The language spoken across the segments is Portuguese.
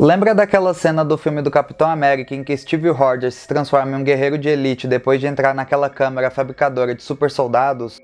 Lembra daquela cena do filme do Capitão América em que Steve Rogers se transforma em um guerreiro de elite depois de entrar naquela câmara fabricadora de super soldados?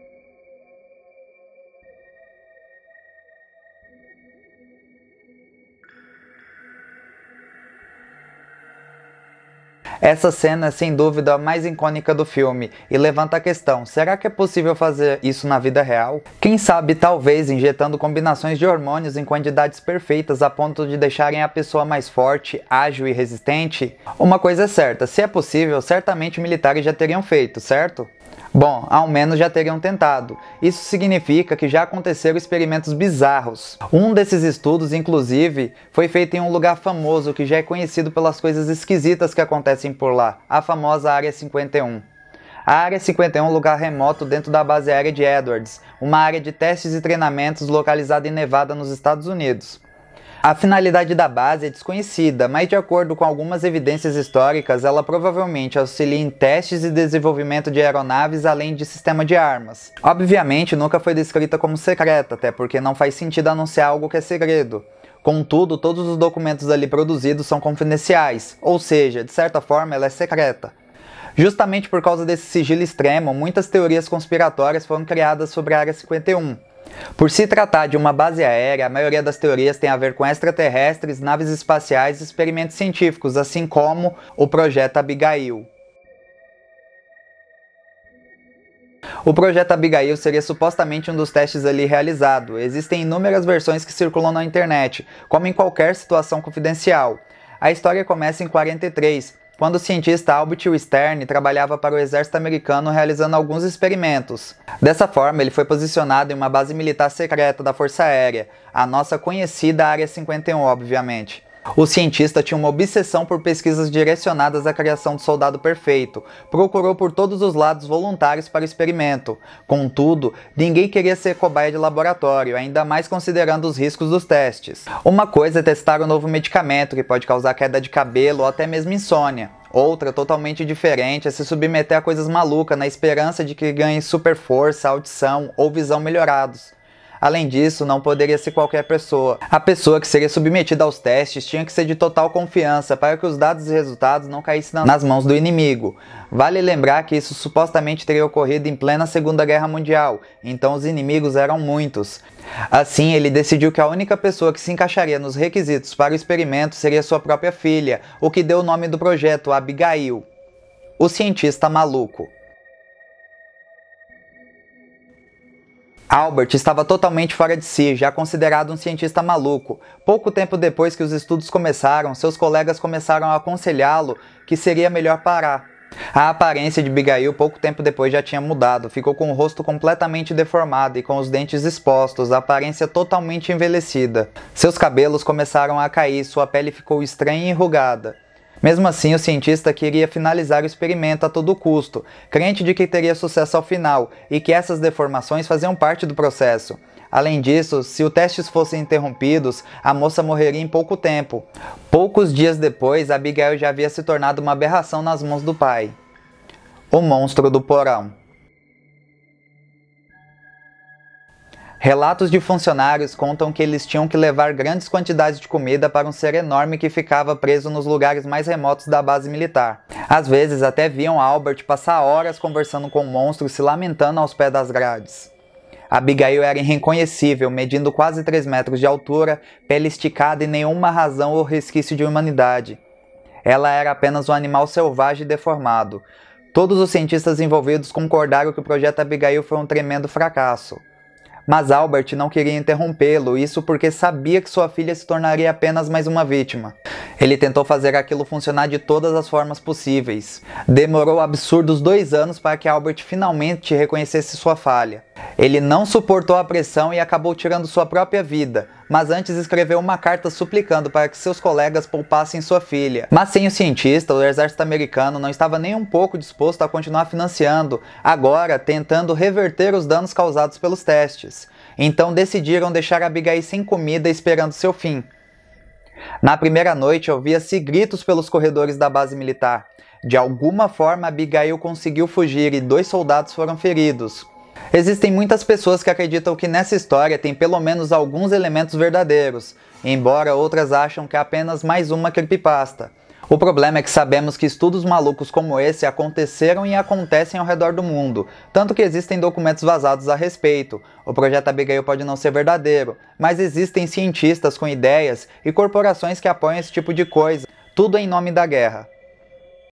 Essa cena é sem dúvida a mais icônica do filme e levanta a questão: será que é possível fazer isso na vida real? Quem sabe, talvez injetando combinações de hormônios em quantidades perfeitas a ponto de deixarem a pessoa mais forte, ágil e resistente? Uma coisa é certa: se é possível, certamente militares já teriam feito, certo? Bom, ao menos já teriam tentado. Isso significa que já aconteceram experimentos bizarros. Um desses estudos, inclusive, foi feito em um lugar famoso que já é conhecido pelas coisas esquisitas que acontecem por lá, a famosa Área 51. A Área 51 é um lugar remoto dentro da base aérea de Edwards, uma área de testes e treinamentos localizada em Nevada, nos Estados Unidos. A finalidade da base é desconhecida, mas de acordo com algumas evidências históricas, ela provavelmente auxilia em testes e desenvolvimento de aeronaves além de sistema de armas. Obviamente, nunca foi descrita como secreta, até porque não faz sentido anunciar algo que é segredo. Contudo, todos os documentos ali produzidos são confidenciais, ou seja, de certa forma ela é secreta. Justamente por causa desse sigilo extremo, muitas teorias conspiratórias foram criadas sobre a Área 51. Por se tratar de uma base aérea, a maioria das teorias tem a ver com extraterrestres, naves espaciais e experimentos científicos, assim como o projeto Abigail. O projeto Abigail seria supostamente um dos testes ali realizado. Existem inúmeras versões que circulam na internet, como em qualquer situação confidencial. A história começa em 43, quando o cientista Albert Stern trabalhava para o exército americano realizando alguns experimentos. Dessa forma, ele foi posicionado em uma base militar secreta da Força Aérea, a nossa conhecida Área 51, obviamente. O cientista tinha uma obsessão por pesquisas direcionadas à criação do soldado perfeito, procurou por todos os lados voluntários para o experimento. Contudo, ninguém queria ser cobaia de laboratório, ainda mais considerando os riscos dos testes. Uma coisa é testar um novo medicamento que pode causar queda de cabelo ou até mesmo insônia. Outra, totalmente diferente, é se submeter a coisas malucas na esperança de que ganhe super força, audição ou visão melhorados. Além disso, não poderia ser qualquer pessoa. A pessoa que seria submetida aos testes tinha que ser de total confiança para que os dados e resultados não caíssem nas mãos do inimigo. Vale lembrar que isso supostamente teria ocorrido em plena Segunda Guerra Mundial, então os inimigos eram muitos. Assim, ele decidiu que a única pessoa que se encaixaria nos requisitos para o experimento seria sua própria filha, o que deu o nome do projeto Abigail. O cientista maluco. Albert estava totalmente fora de si, já considerado um cientista maluco. Pouco tempo depois que os estudos começaram, seus colegas começaram a aconselhá-lo que seria melhor parar. A aparência de Bigail pouco tempo depois já tinha mudado, ficou com o rosto completamente deformado e com os dentes expostos, a aparência totalmente envelhecida. Seus cabelos começaram a cair, sua pele ficou estranha e enrugada. Mesmo assim, o cientista queria finalizar o experimento a todo custo, crente de que teria sucesso ao final e que essas deformações faziam parte do processo. Além disso, se os testes fossem interrompidos, a moça morreria em pouco tempo. Poucos dias depois, Abigail já havia se tornado uma aberração nas mãos do pai. O monstro do porão. Relatos de funcionários contam que eles tinham que levar grandes quantidades de comida para um ser enorme que ficava preso nos lugares mais remotos da base militar. Às vezes até viam Albert passar horas conversando com o monstro se lamentando aos pés das grades. Abigail era irreconhecível, medindo quase 3 metros de altura, pele esticada e nenhuma razão ou resquício de humanidade. Ela era apenas um animal selvagem e deformado. Todos os cientistas envolvidos concordaram que o projeto Abigail foi um tremendo fracasso mas Albert não queria interrompê-lo, isso porque sabia que sua filha se tornaria apenas mais uma vítima. Ele tentou fazer aquilo funcionar de todas as formas possíveis. Demorou absurdos dois anos para que Albert finalmente reconhecesse sua falha. Ele não suportou a pressão e acabou tirando sua própria vida, mas antes escreveu uma carta suplicando para que seus colegas poupassem sua filha. Mas sem o cientista, o exército americano não estava nem um pouco disposto a continuar financiando, agora tentando reverter os danos causados pelos testes. Então decidiram deixar Abigail sem comida esperando seu fim. Na primeira noite, ouvia-se gritos pelos corredores da base militar. De alguma forma, Abigail conseguiu fugir e dois soldados foram feridos. Existem muitas pessoas que acreditam que nessa história tem pelo menos alguns elementos verdadeiros, embora outras acham que é apenas mais uma creepypasta. O problema é que sabemos que estudos malucos como esse aconteceram e acontecem ao redor do mundo, tanto que existem documentos vazados a respeito. O projeto Abigail pode não ser verdadeiro, mas existem cientistas com ideias e corporações que apoiam esse tipo de coisa, tudo em nome da guerra.